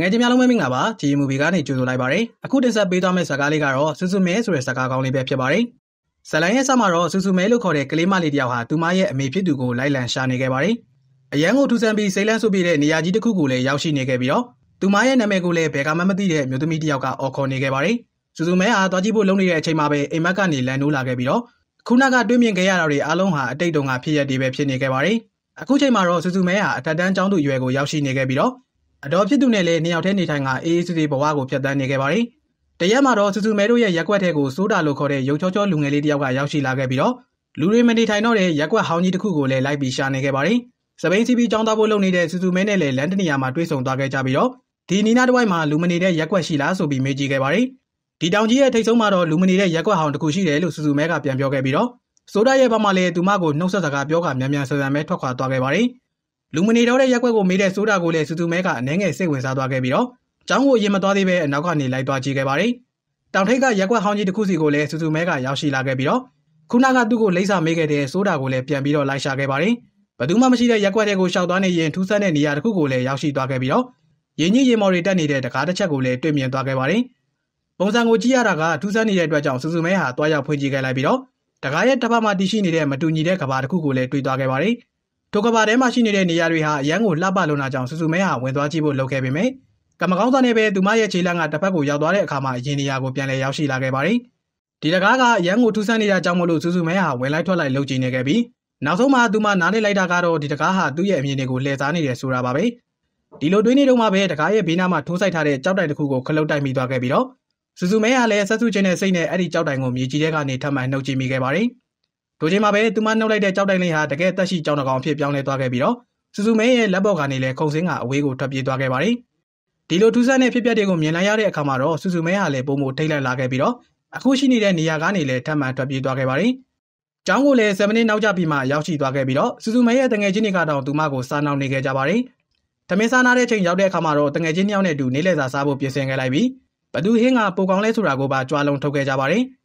ငယ်ချင်းများလုံးပဲမင်္ဂလာပါဒီမူဗီကနေကြိုဆိုလိုက်ပါရစေအခုတင်ဆက်ပေးသွားမယ့်ဇာတ်ကားလေးကတော့စုစုမဲဆိုတဲ့ဇာတ်ကားကောင်းလေးပဲဖြစ်ပါတယ်ဇလန်ရဲ့ဆက်မှာတော့စုစုမဲလို့ခေါ်တဲ့ကလေးမလေးတယောက်ဟာသူမရဲ့အမေဖြစ်သူကိုလိုက်လံရှာနေခဲ့ပါတယ်အရန်ကိုထူဆန်းပြီးစိတ်လန့်ဆုပ်ပြတဲ့နေရာကြီးတစ်ခုကိုလည်းရောက်ရှိနေခဲ့ပြီးတော့သူမရဲ့နာမည်ကိုလည်းဘယ်ကမှမသိတဲ့မျိုးသမီးတယောက်ကအော်ခေါ်နေခဲ့ပါတယ်စုစုမဲအားသွားကြည့်ဖို့လုံနေတဲ့အချိန်မှာပဲအိမ်မက်ကနေလန်နိုးလာခဲ့ပြီးတော့ခုနကတွေ့မြင်ခဲ့ရတာတွေအားလုံးဟာအတိတ်တုန်းကဖြစ်ရတည်ပဲဖြစ်နေခဲ့ပါတယ်အခုချိန်မှာတော့စုစုမဲဟာအထက်တန်းကျောင်းသူအရွယ်ကိုရောက်ရှိနေခဲ့ပြီးတော့အတော်ဖြစ်သူနဲ့လည်းနှစ်ယောက်တည်းနေထိုင်ကအေးအေးဆေးဆေးဘဝကိုဖြတ်သန်းနေခဲ့ပါတယ်။တရက်မှာတော့စုစုမဲတို့ရဲ့ရက်ွက်ထဲကိုစိုးတာလို့ခေါ်တဲ့ရုပ်ချောချောလူငယ်လေးတစ်ယောက်ကရောက်ရှိလာခဲ့ပြီးတော့လူတွေမနေထိုင်တော့တဲ့ရက်ွက်ဟောင်းကြီးတစ်ခုကိုလည်းလိုက်ပြီးရှာနေခဲ့ပါတယ်။စပိန်စီပီចောင်းသားဖို့လုပ်နေတဲ့စုစုမဲနဲ့လည်းလန်ဒနီယာမှာတွေ့ဆုံသွားခဲ့ကြပြီးတော့ဒီနီနာတစ်ဝိုက်မှာလူမနေတဲ့ရက်ွက်ရှိလားဆိုပြီးမေးကြည့်ခဲ့ပါတယ်။ဒီတောင်ကြီးရဲ့ထိပ်ဆုံးမှာတော့လူမနေတဲ့ရက်ွက်ဟောင်းတစ်ခုရှိတယ်လို့စုစုမဲကပြန်ပြောခဲ့ပြီးတော့စိုးတာရဲ့ဘက်မှာလည်းသူမကိုနှုတ်ဆက်စကားပြောကမြန်မြန်ဆန်ဆန်ပဲထွက်ခွာသွားခဲ့ပါတယ်။လူမနေတော့တဲ့ရက်ွက်ကိုမေးတဲ့ဆိုတာကိုလည်းစူစူမဲကအနှဲငယ်စိတ်ဝင်စားသွားခဲ့ပြီးတော့ကျောင်းကိုအရင်မသွားသေးပဲအနောက်ကနေလိုက်သွားကြည့်ခဲ့ပါတယ်။တောင်ထိပ်ကရက်ွက်ဟောင်းကြီးတစ်ခုစီကိုလည်းစူစူမဲကရောက်ရှိလာခဲ့ပြီးတော့ခုနကသူ့ကိုလိမ့်စာမေးခဲ့တဲ့ဆိုတာကိုလည်းပြန်ပြီးတော့လိုက်ရှာခဲ့ပါတယ်။ဘသူမှမရှိတဲ့ရက်ွက်တွေကိုရှောက်သွားနေရင်ထူးဆန်းတဲ့နေရာတစ်ခုကိုလည်းရောက်ရှိသွားခဲ့ပြီးတော့ရင်းကြီးရင်မော်တွေတက်နေတဲ့တကားတစ်ချက်ကိုလည်းတွေ့မြင်သွားခဲ့ပါတယ်။ပုံစံကိုကြည့်ရတာကထူးဆန်းနေတဲ့အတွက်ကြောင့်စူစူမဲဟာတွားရောက်ဖွင့်ကြည့်ခဲ့လိုက်ပြီးတော့တကားရဲ့တစ်ဖက်မှာတရှိနေတဲ့မတူညီတဲ့ကဘာတစ်ခုကိုလည်းတွေ့သွားခဲ့ပါတယ်။ထိုကဘာထဲမှာရှိနေတဲ့နေရာတွေဟာအရန်ကိုလှပလုံတာကြောင့်စုစုမဲဟာဝင်သွားကြည့်ဖို့လုပ်ခဲ့ပေမယ့်ကမကောင်းစားနေပဲသူမရဲ့ခြေလမ်းကတစ်ဖက်ကိုရောက်သွားတဲ့အခါမှာအရင်နေရာကိုပြန်လည်ရောက်ရှိလာခဲ့ပါတယ်။ဒီတကားကအရန်ကိုထူးဆန်းနေတာကြောင့်မလို့စုစုမဲဟာဝင်လိုက်ထွက်လိုက်လုပ်ကြည့်နေခဲ့ပြီးနောက်ဆုံးမှသူမနားလည်လိုက်တာကတော့ဒီတကားဟာသူ့ရဲ့အမြင်တွေကိုလှည့်စားနေတယ်ဆိုတာပါပဲ။ဒီလိုတွေးနေတော့မှပဲတကားရဲ့ဘေးနားမှာထိုးစိုက်ထားတဲ့ကြောက်တိုင်တစ်ခုကိုခလုတ်တိုက်မိသွားခဲ့ပြီးတော့စုစုမဲဟာလည်းဆက်စုချင်းတဲ့စိတ်နဲ့အဲ့ဒီကြောက်တိုင်ကိုမြေကြီးထဲကနေထပ်မံနှုတ်ကြည့်မိခဲ့ပါတယ်။ဒိုချင်းမှာပဲသူမနှုတ်လိုက်တဲ့ကြောက်တိုင်လေးဟာတကယ်တက်ရှိကြောင်းတကောင်ဖြစ်ပြောင်းလဲသွားခဲ့ပြီးတော့စုစုမဲရဲ့လက်ပေါ်ကနေလည်းခုံစင်းကအဝေးကိုထွက်ပြေးသွားခဲ့ပါတယ်။ဒီလိုထူးဆန်းတဲ့ဖြစ်ပျက်တွေကိုမြင်လိုက်ရတဲ့အခါမှာတော့စုစုမဲဟာလည်းပုံမထိတ်လိုက်လာခဲ့ပြီးတော့အခုရှိနေတဲ့နေရာကနေလည်းထပ်မံထွက်ပြေးသွားခဲ့ပါတယ်။ကျောင်းကိုလည်း7မိနစ်နောက်ကျပြီးမှရောက်ရှိသွားခဲ့ပြီးတော့စုစုမဲရဲ့တငယ်ချင်းတွေကတောင်သူမကိုစားနှောင်နေခဲ့ကြပါတယ်။သမင်းစားနာတဲ့ချိန်ရောက်တဲ့အခါမှာတော့တငယ်ချင်းညောင်းနဲ့တူနေလဲစာစားဖို့ပြင်ဆင်ခဲ့လိုက်ပြီးဘသူဟင်းကပိုကောင်းလဲဆိုတာကိုပါကြွားလုံးထုတ်ခဲ့ကြပါတယ်။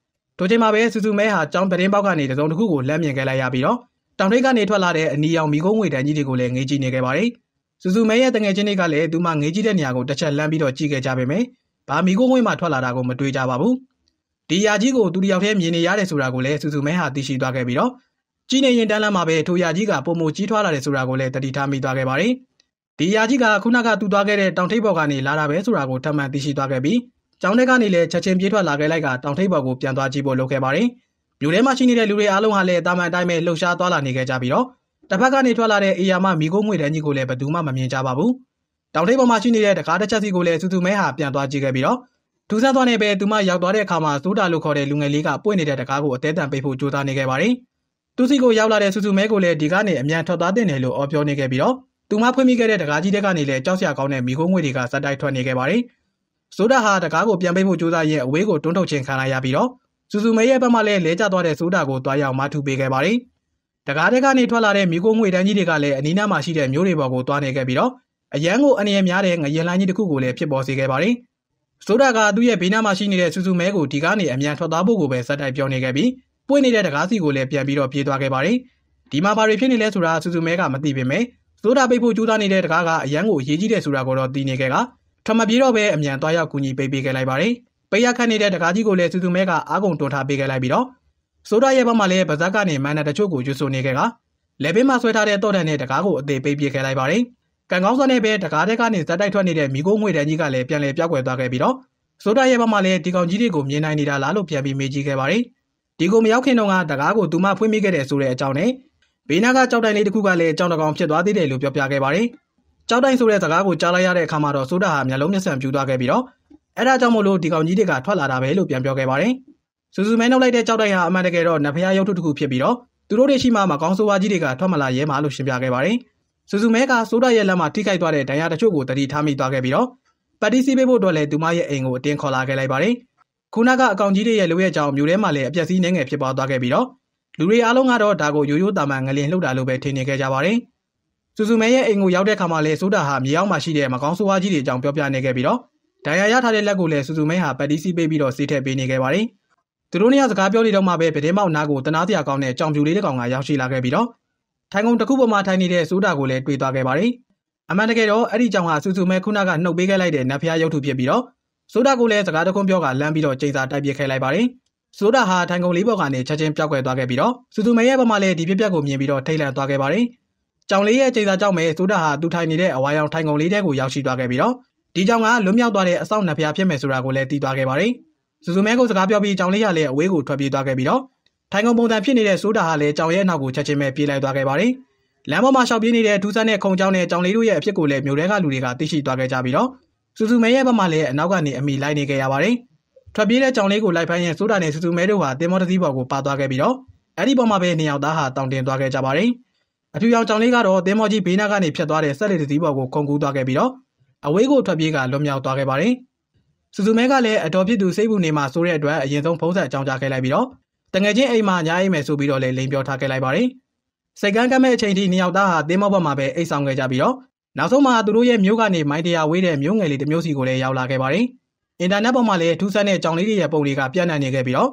တို့ချိန်မှာပဲစူစူမဲဟာကျောင်းပတင်းပေါက်ကနေတစုံတစ်ခုကိုလမ်းမြင်ခဲ့လိုက်ရပြီးတော့တောင်ထိပ်ကနေထွက်လာတဲ့အနီရောင်မိကုံးငွေတန်ကြီးတွေကိုလည်းငေးကြည့်နေခဲ့ပါတယ်။စူစူမဲရဲ့တငယ်ချင်းတွေကလည်းသူမှငေးကြည့်တဲ့နေရာကိုတစ်ချက်လှမ်းပြီးတော့ကြည့်ခဲ့ကြပေမယ့်ဘာမိကုံးငွေမှထွက်လာတာကိုမတွေ့ကြပါဘူး။ဒီရာကြီးကိုသူတယောက်တည်းမြင်နေရတယ်ဆိုတာကိုလည်းစူစူမဲဟာသိရှိသွားခဲ့ပြီးတော့ကြည့်နေရင်တန်းလမ်းမှာပဲထိုရာကြီးကပုံမကြီးထွားလာတယ်ဆိုတာကိုလည်းတတိထားမိသွားခဲ့ပါတယ်။ဒီရာကြီးကခုနကသူသွားခဲ့တဲ့တောင်ထိပ်ပေါ်ကနေလာတာပဲဆိုတာကိုထပ်မံသိရှိသွားခဲ့ပြီးကျောင်းထဲကနေလည်းချက်ချင်းပြေးထွက်လာခဲ့လိုက်ကတောင်ထိပ်ပေါ်ကိုပြန်သွားကြည့်ဖို့လုပ်ခဲ့ပါတယ်။မြို့ထဲမှာရှိနေတဲ့လူတွေအားလုံးဟာလည်းတာမန်အတိုင်းပဲလှုပ်ရှားသွားလာနေခဲ့ကြပြီးတော့တစ်ဖက်ကနေထွက်လာတဲ့အေယာမမိခိုးငွေတန်းကြီးကိုလည်းဘယ်သူမှမမြင်ကြပါဘူး။တောင်ထိပ်ပေါ်မှာရှိနေတဲ့တကားတစ်ချက်စီကိုလည်းစူးစူမဲဟာပြန်သွားကြည့်ခဲ့ပြီးတော့ဒူးဆန်းသွားနေပဲသူမရောက်သွားတဲ့အခါမှာစိုးတာလို့ခေါ်တဲ့လူငယ်လေးကပွင့်နေတဲ့တကားကိုအသေးတန်ပိတ်ဖို့ကြိုးစားနေခဲ့ပါတယ်။သူစီကိုရောက်လာတဲ့စူးစူမဲကိုလည်းဒီကနေအမြန်ထွက်သွားတဲ့နယ်လို့အော်ပြောနေခဲ့ပြီးတော့သူမဖွင့်မိခဲ့တဲ့တကားကြီးတဲ့ကနေလည်းကြောက်စရာကောင်းတဲ့မိခိုးငွေတွေကစက်တိုက်ထွက်နေခဲ့ပါတယ်။ဆိုတာဟာတကားကိုပြန်ပိတ်ဖို့ကြိုးစားရဲ့အဝေးကိုတွန်းထုတ်ခြင်းခံရရပြီးတော့စူဇူမေရဲ့ဘက်မှလည်းလဲကျသွားတဲ့ဆိုတာကိုတွားရောက်မထုပေးခဲ့ပါတယ်။တကားတဲ့ကနေထွက်လာတဲ့မိကိုငွေတန်းကြီးတွေကလည်းအနီးနားမှာရှိတဲ့မျိုးတွေပေါ်ကိုတွားနေခဲ့ပြီးတော့အရန်ကိုအနေရများတဲ့ငရင်လိုင်းကြီးတစ်ခုကိုလည်းဖြစ်ပေါ်စေခဲ့ပါတယ်။ဆိုတာကသူ့ရဲ့ဘေးနားမှာရှိနေတဲ့စူဇူမဲကိုဒီကနေအမြန်ထွက်သွားဖို့ကိုပဲစက်တိုက်ပြောနေခဲ့ပြီးပွင့်နေတဲ့တကားစီကိုလည်းပြန်ပြီးတော့ပြေးသွားခဲ့ပါတယ်။ဒီမှာဘာတွေဖြစ်နေလဲဆိုတာစူဇူမဲကမသိပေမဲ့ဆိုတာပိတ်ဖို့ကြိုးစားနေတဲ့တကားကအရန်ကိုအရေးကြီးတယ်ဆိုတာကိုတော့သိနေခဲ့တာ။ထမပြေတော့ပဲအမြန်သွားရောက်ကူညီပေးပေးခဲ့လိုက်ပါတယ်။ပေးရခတ်နေတဲ့တကားကြီးကိုလည်းစုစုမဲကအာကုန်တွန်းထားပေးခဲ့လိုက်ပြီးတော့စိုးရရဲ့ဘက်မှာလည်းဗဇက်ကနေမန်နတချို့ကိုယူဆနေခဲ့ကလက်ပင်းမှာဆွဲထားတဲ့တော့တန်နဲ့တကားကိုအသေးပေးပြခဲ့လိုက်ပါတယ်။ကံကောင်းစွာနဲ့ပဲတကားတဲ့ကနေဇက်တိုက်ထွက်နေတဲ့မိကိုငွေတန်ကြီးကလည်းပြန်လည်ပြောက်ွယ်သွားခဲ့ပြီးတော့စိုးရရဲ့ဘက်မှာလည်းဒီကောင်ကြီးတွေကိုမြင်နိုင်နေတာလားလို့ပြန်ပြီးမေးကြည့်ခဲ့ပါတယ်။ဒီကိုမရောက်ခင်တော့ကတကားကိုသူမဖွင့်မိခဲ့တယ်ဆိုတဲ့အကြောင်းနဲ့ဘေးနားကကြောက်တိုင်လေးတစ်ခုကလည်းအကြောင်းတကောင်ဖြစ်သွားသေးတယ်လို့ပြောပြခဲ့ပါတယ်။ကြောက်တိုင်းဆိုတဲ့စကားကိုကြားလိုက်ရတဲ့အခါမှာတော့စိုးတာဟာမျက်လုံးမျက်စံပြူသွားခဲ့ပြီးတော့အဲ့ဒါကြောင့်မို့လို့ဒီကောင်ကြီးတွေကထွက်လာတာပဲလို့ပြန်ပြောခဲ့ပါတယ်။စူစူမဲနှုတ်လိုက်တဲ့ကြောက်တိုင်းဟာအမှန်တကယ်တော့နဖရားရုပ်ထုတစ်ခုဖြစ်ပြီးတော့သူတို့တွေရှိမှမကောင်းဆိုးဝါးကြီးတွေကထွက်မလာရဲမှာလို့ရှင်းပြခဲ့ပါတယ်။စူစူမဲကစိုးတာရဲ့လက်မှာထိခိုက်သွားတဲ့ဒဏ်ရာတချို့ကိုတတိထားမိသွားခဲ့ပြီးတော့ပါတီစီပေးဖို့အတွက်လည်းသူမရဲ့အိမ်ကိုအတင်းခေါ်လာခဲ့လိုက်ပါတယ်။ခုနကအကောင်ကြီးတွေရဲ့လူရဲ့ကြောင်မျိုးထဲမှာလည်းအပျက်စီးနေငယ်ဖြစ်ပွားသွားခဲ့ပြီးတော့လူတွေအားလုံးကတော့ဒါကိုရိုးရိုးတာမန်ငလျင်လှုပ်တာလို့ပဲထင်နေခဲ့ကြပါတယ်။။စူဆူမဲရဲ့အိမ်ကိုရောက်တဲ့အခါမှာလည်းဆိုးတာဟာမြေအောက်မှာရှိတဲ့မကောင်းဆိုးဝါးကြီးတွေအကြောင်းပြောပြနေခဲ့ပြီးတော့ဒဏ်ရာရထားတဲ့လက်ကိုလည်းစူဆူမဲဟာပတ်တီးစီပေးပြီးတော့စေးထည့်ပေးနေခဲ့ပါတယ်။သူတို့နှစ်ယောက်စကားပြောနေတော့မှပဲပဒင်းပေါက်နားကိုတနာစရာကောင်းတဲ့ကြောင်ပြူလေးတစ်ကောင်ကရောက်ရှိလာခဲ့ပြီးတော့ထိုင်ကုန်တစ်ခုပေါ်မှာထိုင်နေတဲ့ဆိုးတာကိုလည်းတွေ့သွားခဲ့ပါတယ်။အမှန်တကယ်တော့အဲ့ဒီကြောင်ဟာစူဆူမဲခုနကနှုတ်ပေးခဲ့လိုက်တဲ့နတ်ဖျားရုပ်ထုဖြစ်ပြီးတော့ဆိုးတာကိုလည်းစကားတခုပြောကလမ်းပြီးတော့ချိန်စာတိုက်ပစ်ခဲ့လိုက်ပါတယ်။ဆိုတာဟာထိုင်ကုန်လေးပေါ်ကနေချက်ချင်းပြောက်ကွယ်သွားခဲ့ပြီးတော့စူဇူမဲရဲ့ဘက်မှလည်းဒီပြက်ပြက်ကိုမြင်ပြီးတော့ထိတ်လန့်သွားခဲ့ပါတယ်ကြောင်လေးရဲ့ကြေစာကြောင့်ပဲစိုးတာဟာသူထိုင်နေတဲ့အဝါရောင်ထိုင်ကုန်လေးတဲကိုရောက်ရှိသွားခဲ့ပြီးတော့ဒီကြောင်ကလွတ်မြောက်သွားတဲ့အဆောက်နှစ်ဖျားဖြစ်မယ်ဆိုတာကိုလည်းသိသွားခဲ့ပါတယ်။စူဇူမဲကိုစကားပြောပြီးကြောင်လေးဟာလည်းအဝေးကိုထွက်ပြေးသွားခဲ့ပြီးတော့ထိုင်ကုန်ပုံစံဖြစ်နေတဲ့စိုးတာဟာလည်းကြောင်ရဲ့အနောက်ကိုချက်ချင်းပဲပြေးလိုက်သွားခဲ့ပါတယ်။လမ်းပေါ်မှာရှောက်ပြေးနေတဲ့ဒူးဆန်းနဲ့ခုံကြောင်နဲ့ကြောင်လေးတို့ရဲ့အဖြစ်ကိုလည်းမြို့ထဲကလူတွေကသိရှိသွားခဲ့ကြပြီးတော့စူဇူမဲရဲ့ဘက်မှာလည်းအနောက်ကနေအမိလိုက်နေခဲ့ရပါတယ်။ထွက်ပြေးတဲ့ကြောင်လေးကိုလိုက်ဖမ်းရင်စိုးတာနဲ့စူဇူမဲတို့ဟာတင်မောတစည်းပေါ်ကိုပါသွားခဲ့ပြီးတော့အဲ့ဒီပေါ်မှာပဲနေရောက်သားဟာတောင်းတင်သွားခဲ့ကြပါတယ်။အထူရောင်ကြောင်လေးကတော့သင်းမောကြီးဘေးနားကနေဖြတ်သွားတဲ့ဆက်လက်တစည်းပေါ်ကိုခုန်ကူးသွားခဲ့ပြီးတော့အဝေးကိုထွက်ပြေးကလွတ်မြောက်သွားခဲ့ပါတယ်။စူဇူမဲကလည်းအတော်ဖြစ်သူစိတ်ဘူးနေမှာဆိုတဲ့အတွက်အရင်ဆုံးဖုံးဆက်အကြောင်းကြားခဲ့လိုက်ပြီးတော့တငယ်ချင်းအိမ်မှာညားအိမ်မယ်ဆိုပြီးတော့လည်းလိန်ပြောထားခဲ့လိုက်ပါတယ်။စိတ်ကန်းကမဲ့အချိန်ထိနှစ်ယောက်သားဟာသင်းမောဘက်မှာပဲအိတ်ဆောင်ခဲ့ကြပြီးတော့နောက်ဆုံးမှာသူတို့ရဲ့မျိုးကနေမိုင်းတရာဝေးတဲ့မျိုးငယ်လေးတစ်မျိုးစီကိုလည်းရောက်လာခဲ့ပါတယ်။အင်တာနက်ပေါ်မှာလည်းထူးဆန်းတဲ့ကြောင်လေးတွေရဲ့ပုံတွေကပြန့်နှံ့နေခဲ့ပြီးတော့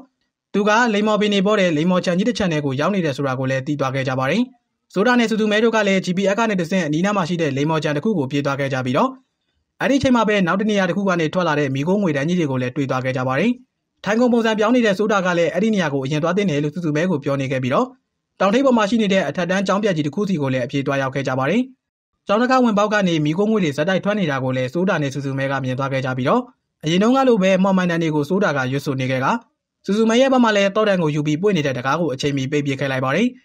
သူကလိမ္မော်ပင်နေပေါ်တဲ့လိမ္မော်ချန်ကြီးတစ်ချက်နဲ့ကိုရောက်နေတယ်ဆိုတာကိုလည်းသိသွားခဲ့ကြပါတယ်။။ဆိုတာနဲ့စုစုမဲတို့ကလည်း GPX ကနေတဆင့်အနီးနားမှာရှိတဲ့လိမ္မော်ကြံတစ်ခုကိုပြေးသွားခဲ့ကြပြီးတော့အဲ့ဒီချိန်မှာပဲနောက်တနေရာတစ်ခုကနေထွက်လာတဲ့မိကုန်းငွေတန်းကြီးတွေကိုလည်းတွေ့သွားခဲ့ကြပါတယ်။ထိုင်ကုန်ပုံစံပြောင်းနေတဲ့ဆိုတာကလည်းအဲ့ဒီနေရာကိုအရင်သွားတင်တယ်လို့စုစုမဲကိုပြောနေခဲ့ပြီးတော့တောင်ထိပ်ပေါ်မှာရှိနေတဲ့အထက်တန်းကျောင်းပြကြီးတစ်ခုစီကိုလည်းအပြေးသွားရောက်ခဲ့ကြပါတယ်။ကျောင်းတကားဝင်ပေါက်ကနေမိကုန်းငွေတွေဇက်တိုက်ထွက်နေတာကိုလည်းဆိုတာနဲ့စုစုမဲကမြင်သွားခဲ့ကြပြီးတော့အရင်တုန်းကလိုပဲမော်မိုင်တန်တွေကိုဆိုတာကရွတ်ဆိုနေခဲ့တာစုစုမဲရဲ့ဘက်မှာလည်းတောတန်ကိုယူပြီးပွင့်နေတဲ့တကားကိုအချိန်မီပိတ်ပြခဲ့လိုက်ပါတယ်။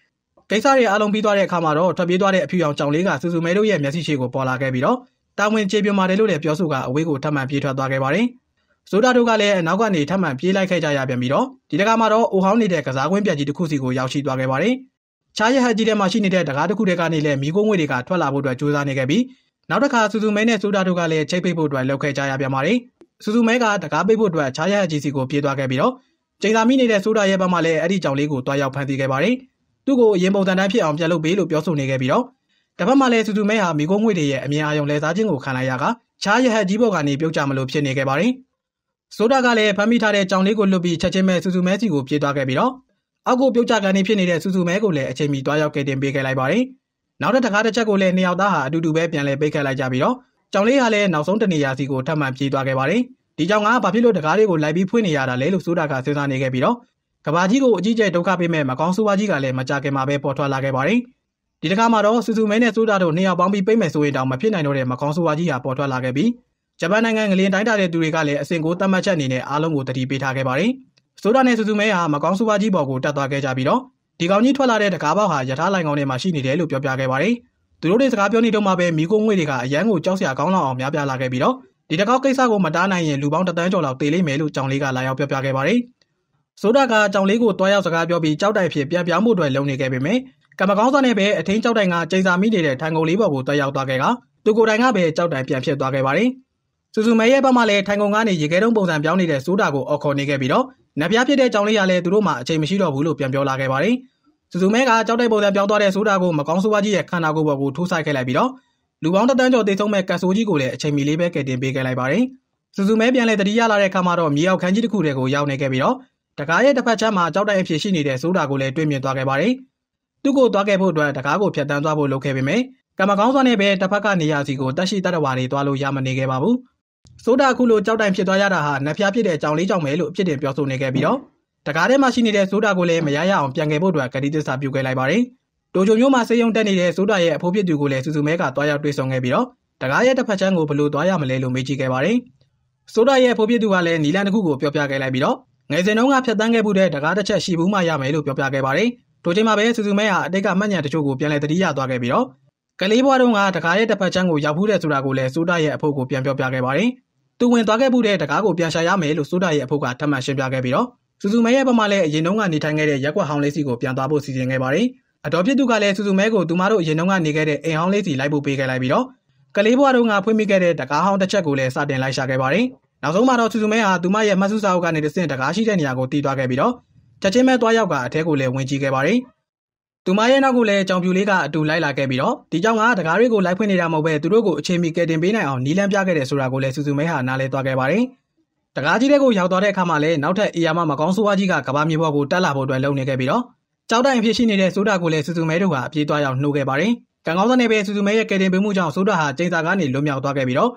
ကိစ္စတွေအားလုံးပြီးသွားတဲ့အခါမှာတော့ထွက်ပြေးသွားတဲ့အဖြူရောင်ကြောင်လေးကစူစူမဲတို့ရဲ့မျက်စိရှိကိုပေါ်လာခဲ့ပြီးတော့တာဝန်ကျေပြွန်ပါတယ်လို့လည်းပြောဆိုကအဝေးကိုထပ်မံပြေးထွက်သွားခဲ့ပါတယ်။ဇိုတာတို့ကလည်းနောက်ကနေထပ်မံပြေးလိုက်ခဲ့ကြရပြန်ပြီးတော့ဒီတကားမှာတော့အိုဟောင်းနေတဲ့ကစားကွင်းပြန်ကြီးတစ်ခုစီကိုရောက်ရှိသွားခဲ့ပါတယ်။ချားရဟကြီးထဲမှာရှိနေတဲ့တကားတစ်ခုတည်းကနေလည်းမိကုံးငွေတွေကထွက်လာဖို့အတွက်ကြိုးစားနေခဲ့ပြီးနောက်တစ်ခါစူစူမဲနဲ့ဇိုတာတို့ကလည်းချိတ်ပိတ်ဖို့အတွက်လုပ်ခဲ့ကြရပြန်ပါတယ်။စူစူမဲကတကားပိတ်ဖို့အတွက်ချားရဟကြီးစီကိုပြေးသွားခဲ့ပြီးတော့ချိန်သာမိနေတဲ့ဇိုတာရဲ့ဘက်မှာလည်းအဲ့ဒီကြောင်လေးကိုတွားရောက်ဖမ်းဆီးခဲ့ပါတယ်။သူ့ကိုအရင်ပုံစံတိုင်းဖြစ်အောင်ပြန်လုပ်ပေးလို့ပြောဆိုနေခဲ့ပြီးတော့တစ်ဖက်မှာလည်းစုစုမဲဟာမိကုံးငွေတွေရဲ့အမြင်အာရုံလဲစားခြင်းကိုခံလိုက်ရကချားရဟတ်ကြီးဘုတ်ကနေပြုတ်ကျမလို့ဖြစ်နေခဲ့ပါတယ်။ဆိုတာကလည်းဖမ်းမိထားတဲ့ကြောင်လေးကိုလွတ်ပြီးချက်ချင်းပဲစုစုမဲစီကိုပြေးသွားခဲ့ပြီးတော့အောက်ကိုပြုတ်ကျကန်နေဖြစ်နေတဲ့စုစုမဲကိုလည်းအချိန်မီတွားရောက်ကယ်တင်ပေးခဲ့လိုက်ပါတယ်။နောက်တစ်တခါတစ်ချက်ကိုလည်းနှစ်ယောက်သားဟာအတူတူပဲပြန်လဲပိတ်ခဲ့လိုက်ကြပြီးတော့ကြောင်လေးဟာလည်းနောက်ဆုံးတနေရာစီကိုထပ်မံပြေးသွားခဲ့ပါတယ်။ဒီကြောင်ကဘာဖြစ်လို့တကားလေးကိုလိုက်ပြီးဖွင့်နေရတာလဲလို့ဆိုတာကစဉ်းစားနေခဲ့ပြီးတော့ကဘာကြီးကိုအကြီးကျယ်ဒုက္ခပေးမဲ့မကောင်းဆိုးဝါးကြီးကလည်းမကြခင်မှာပဲပေါ်ထွက်လာခဲ့ပါတယ်။ဒီတစ်ခါမှာတော့စူစူမဲနဲ့စိုးတာတို့နှစ်ယောက်ပေါင်းပြီးပြိမ့်မယ်ဆိုရင်တောင်မဖြစ်နိုင်တော့တဲ့မကောင်းဆိုးဝါးကြီးဟာပေါ်ထွက်လာခဲ့ပြီးဂျပန်နိုင်ငံငလျင်တိုင်းတာတဲ့သူတွေကလည်းအဆင့်ကိုသတ်မှတ်ချက်အနေနဲ့အားလုံးကိုတတိပေးထားခဲ့ပါတယ်။စိုးတာနဲ့စူစူမဲဟာမကောင်းဆိုးဝါးကြီးပေါ်ကိုတက်သွားခဲ့ကြပြီးတော့ဒီကောင်ကြီးထွက်လာတဲ့တကားပေါက်ဟာယထာလိုင်ကောင်ထဲမှာရှိနေတယ်လို့ပြောပြခဲ့ပါတယ်။သူတို့တွေစကားပြောနေတော့မှပဲမိကိုငွေတွေကအရန်ကိုကြောက်စရာကောင်းလောက်အောင်များပြားလာခဲ့ပြီးတော့ဒီတကောက်ကိစ္စကိုမတားနိုင်ရင်လူပေါင်းတသန်းကျော်လောက်တေးလိမ့်မယ်လို့ကြောင်လေးကလာရောက်ပြောပြခဲ့ပါတယ်။စိုးတာကကြောင်လေးကိုတွားရောက်စကားပြောပြီးကြောက်တိုင်ဖြစ်ပြန်ပြောင်းဖို့အတွက်လုံနေခဲ့ပေမယ့်ကမကောင်းစွာနဲ့ပဲအထင်းကြောက်တိုင်ကချိန်စာမိနေတဲ့ထိုင်ကုန်လေးပေါ်ကိုတွားရောက်သွားခဲ့ကသူကိုယ်တိုင်ကပဲကြောက်တိုင်ပြန်ဖြစ်သွားခဲ့ပါတယ်။စူစူမဲရဲ့ဘက်မှာလည်းထိုင်ကုန်ကနေရေခဲတုံးပုံစံပြောင်းနေတဲ့စိုးတာကိုအော်ခေါ်နေခဲ့ပြီးတော့နဗျားဖြစ်တဲ့ကြောင်လေးကလည်းသူတို့မှအချိန်မရှိတော့ဘူးလို့ပြန်ပြောလာခဲ့ပါတယ်။စူစူမဲကကြောက်တိုင်ပုံစံပြောင်းသွားတဲ့စိုးတာကိုမကောင်းဆိုးဝါးကြီးရဲ့ခန္ဓာကိုယ်ပေါ်ကိုထိုးဆိုင်ခဲ့လိုက်ပြီးတော့လူပေါင်းတသန်းကျော်တိတ်ဆုံးမဲ့ကတ်ဆိုးကြီးကိုလည်းအချိန်မီလေးပဲကယ်တင်ပေးခဲ့လိုက်ပါတယ်။စူစူမဲပြန်လဲတတိယလာတဲ့အခါမှာတော့မြေအောင်ခန်းကြီးတစ်ခုတည်းကိုရောက်နေခဲ့ပြီးတော့။တကားရဲ့တစ်ဖက်ချမ်းမှာကြောက်တဲ့အဖြစ်ရှိနေတဲ့ဆိုတာကိုလည်းတွေ့မြင်သွားခဲ့ပါတယ်။သူ့ကိုသွားခဲ့ဖို့အတွက်တကားကိုဖျက်ဆီးသွားဖို့လုပ်ခဲ့ပေမဲ့ကမ္မကောင်းစွာနဲ့ပဲတစ်ဖက်ကနေရာစီကိုတက်ရှိတက်တဝါတွေသွားလို့ရမနေခဲ့ပါဘူး။ဆိုတာခုလိုကြောက်တိုင်ဖြစ်သွားရတာဟာနဖျားဖြစ်တဲ့ကြောင်လေးကြောင်ပဲလို့အဖြစ်တင်ပြောဆိုနေခဲ့ပြီးတော့တကားထဲမှာရှိနေတဲ့ဆိုတာကိုလည်းမရရအောင်ပြန်ခဲ့ဖို့အတွက်ကတိသစ္စာပြုခဲ့လိုက်ပါတယ်။တိုချိုမျိုးမှာစေယုံတက်နေတဲ့ဆိုတာရဲ့အဖိုးဖြစ်သူကိုလည်းစုစုမဲကသွားရောက်တွေ့ဆုံခဲ့ပြီးတော့တကားရဲ့တစ်ဖက်ချမ်းကိုဘယ်လိုသွားရမလဲလို့မေးကြည့်ခဲ့ပါတယ်။ဆိုတာရဲ့အဖိုးဖြစ်သူကလည်းနီလန်တစ်ခုကိုပြောပြခဲ့လိုက်ပြီးတော့ငယ်စဉ်တုန်းကဖြတ်တန်းခဲ့မှုတဲ့တကားတစ်ချက်ရှိဘူးမှရမယ်လို့ပြောပြခဲ့ပါတယ်။တို့ချိန်မှာပဲစုစုမဲဟာအတိတ်ကမှတ်ညံတချို့ကိုပြန်လည်တတိယသွားခဲ့ပြီးတော့ကလေးဘွားတုန်းကတကားရဲ့တစ်ဖက်ချမ်းကိုရောက်ဖူးတဲ့ဆိုတာကိုလည်းစိုးတာရဲ့အဖို့ကိုပြန်ပြောပြခဲ့ပါတယ်။သူဝင်သွားခဲ့မှုတဲ့တကားကိုပြန်ရှာရမယ်လို့စိုးတာရဲ့အဖို့ကထပ်မံရှင်းပြခဲ့ပြီးတော့စုစုမဲရဲ့ဘက်မှလည်းအရင်တုန်းကနေထိုင်ခဲ့တဲ့ရက်ကွက်ဟောင်းလေးစီကိုပြန်သွားဖို့စီစဉ်ခဲ့ပါတယ်။အတော်ပြစ်သူကလည်းစုစုမဲကိုသူမတို့အရင်တုန်းကနေခဲ့တဲ့အိမ်ဟောင်းလေးစီလိုက်ဖို့ပေးခဲ့လိုက်ပြီးတော့ကလေးဘွားတို့ကဖွင့်မိခဲ့တဲ့တကားဟောင်းတစ်ချက်ကိုလည်းစတင်လိုက်ရှာခဲ့ပါတယ်။နောက်ဆုံးမှာတော့စုစုမဲဟာသူမရဲ့မှတ်စုစာအုပ်ကနေတဆင့်တကားရှိတဲ့နေရာကိုတီးသွားခဲ့ပြီးတော့ချက်ချင်းပဲသွားရောက်ကအထဲကိုလည်းဝင်ကြည့်ခဲ့ပါတယ်။သူမရဲ့နောက်ကိုလည်းကြောင်ပြူလေးကအတူလိုက်လာခဲ့ပြီးတော့ဒီကြောင်ကတကားတွေကိုလိုက်ဖွင့်နေတာမဟုတ်ပဲသူတို့ကိုအချိန်မီကယ်တင်ပေးနိုင်အောင်နီလန်းပြခဲ့တယ်ဆိုတာကိုလည်းစုစုမဲဟာနားလည်သွားခဲ့ပါတယ်။တကားကြီးတဲ့ကိုရောက်သွားတဲ့အခါမှာလည်းနောက်ထပ်အေယာမမကောင်းဆိုးဝါးကြီးကကဘာမြေပေါ်ကိုတက်လာဖို့အတွက်လုံနေခဲ့ပြီးတော့ကြောက်တိုင်ဖြစ်ရှိနေတဲ့စိုးတာကိုလည်းစုစုမဲတို့ကအပြေးသွားရောက်နှိုးခဲ့ပါတယ်။ကံကောင်းတဲ့နယ်ပဲစုစုမဲရဲ့ကယ်တင်ပေးမှုကြောင့်စိုးတာဟာကျိန်စာကနေလွတ်မြောက်သွားခဲ့ပြီးတော့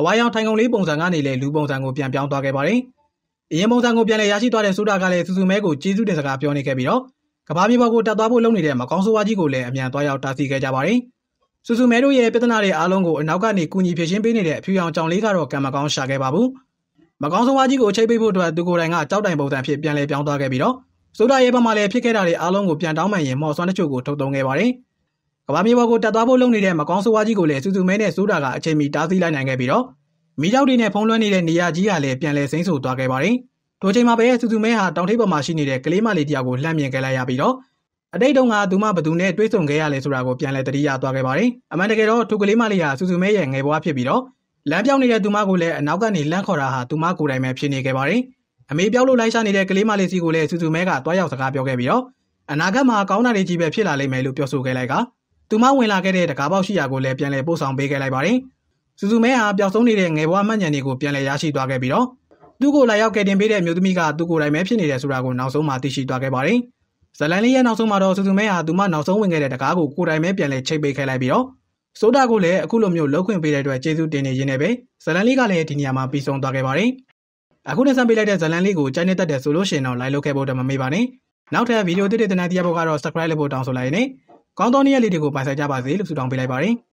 အဝါရောင်ထိုင်ကုန်လေးပုံစံကနေလည်းလူပုံစံကိုပြန်ပြောင်းသွားခဲ့ပါတယ်။အရင်ပုံစံကိုပြန်လည်ရရှိသွားတဲ့ဆိုတာကလည်းစုစုမဲကိုကျေးဇူးတင်စကားပြောနေခဲ့ပြီးတော့ကဘာမြေပေါ်ကိုတက်သွားဖို့လုပ်နေတဲ့မကောင်းဆိုးဝါးကြီးကိုလည်းအမြန်သွားရောက်တားဆီးခဲ့ကြပါတယ်။စုစုမဲတို့ရဲ့ပြဿနာတွေအားလုံးကိုအနောက်ကနေကူညီဖြေရှင်းပေးနေတဲ့အဖြူရောင်ကြောင်လေးကတော့ကံမကောင်းရှာခဲ့ပါဘူး။မကောင်းဆိုးဝါးကြီးကိုချိတ်ပိတ်ဖို့အတွက်သူကိုယ်တိုင်ကကြောက်တိုင်ပုံစံဖြစ်ပြန်လည်ပြောင်းသွားခဲ့ပြီးတော့ဆိုတာရဲ့ဘက်မှာလည်းဖြစ်ခဲ့တာတွေအားလုံးကိုပြန်တောင်းပန်ရင်မော်ဆွမ်းတချို့ကိုထုတ်သုံးခဲ့ပါတယ်။ကဘာမြေပေါ်ကိုတက်သွားဖို့လုပ်နေတဲ့မကောင်းဆိုးဝါးကြီးကိုလည်းစူးစူမဲနဲ့စိုးတာကအချိန်မီတားဆီးလိုက်နိုင်ခဲ့ပြီးတော့မီးကြောက်တွေနဲ့ဖုံးလွှမ်းနေတဲ့နေရာကြီးကလည်းပြန်လည်စိမ့်ဆိုသွားခဲ့ပါတယ်။ထိုချိန်မှာပဲစူးစူမဲဟာတောင်ထိပ်ပေါ်မှာရှိနေတဲ့ကလေးမလေးတယောက်ကိုလှမ်းမြင်ခဲ့လိုက်ရပြီးတော့အတိတ်တုန်းကသူမဘသူနဲ့တွေ့ဆုံခဲ့ရလဲဆိုတာကိုပြန်လည်သတိရသွားခဲ့ပါတယ်။အမှန်တကယ်တော့သူကလေးမလေးဟာစူးစူမဲရဲ့ငယ်ဘဝဖြစ်ပြီးတော့လမ်းပြောင်းနေတဲ့သူမကိုလည်းအနောက်ကနေလမ်းခေါ်တာဟာသူမကိုယ်တိုင်ပဲဖြစ်နေခဲ့ပါတယ်။အမေပြောက်လို့လိုက်ရှာနေတဲ့ကလေးမလေးစီကိုလည်းစူးစူမဲကတွားရောက်စကားပြောခဲ့ပြီးတော့အနာဂတ်မှာကောင်းတာတွေကြီးပဲဖြစ်လာလိမ့်မယ်လို့ပြောဆိုခဲ့လိုက်ကသူမဝင်လာခဲ့တဲ့တကားပေါက်ရှိရာကိုလည်းပြန်လည်ပို့ဆောင်ပေးခဲ့လိုက်ပါတယ်။စုစုမဲဟာပျောက်ဆုံးနေတဲ့ငယ်ဘွားမှတ်ဉာဏ်တွေကိုပြန်လည်ရရှိသွားခဲ့ပြီးတော့သူ့ကိုလာရောက်ကယ်တင်ပေးတဲ့မျိုးသမီးကသူ့ကိုယ်တိုင်ပဲဖြစ်နေတယ်ဆိုတာကိုနောက်ဆုံးမှသိရှိသွားခဲ့ပါတယ်။ဇလန်လေးရဲ့နောက်ဆုံးမှာတော့စုစုမဲဟာသူမနောက်ဆုံးဝင်ခဲ့တဲ့တကားကိုကိုယ်တိုင်ပဲပြန်လည်ချိတ်ပေးခဲ့လိုက်ပြီးတော့စိုးတာကိုလည်းအခုလိုမျိုးလှုပ်ခွင့်ပေးတဲ့အတွက်ကျေးဇူးတင်နေရင်းနဲ့ပဲဇလန်လေးကလည်းဒီနေရာမှာပြီးဆုံးသွားခဲ့ပါတယ်။အခုနဲ့ဆံပေးလိုက်တဲ့ဇလန်လေးကိုကြိုက်နေတတ်တယ်ဆိုလို့ရှိရင်တော့ like လုပ်ခဲ့ဖို့တော့မမေ့ပါနဲ့။နောက်ထပ်ဗီဒီယိုသစ်တွေတင်နိုင်တဲ့ဘက်ကတော့ subscribe လုပ်ဖို့တောင်းဆိုလိုက်ရနေ။ကောင်းသောနေ့ရက်လေးတွေကိုပိုင်ဆိုင်ကြပါစေလို့ဆုတောင်းပေးလိုက်ပါတယ်။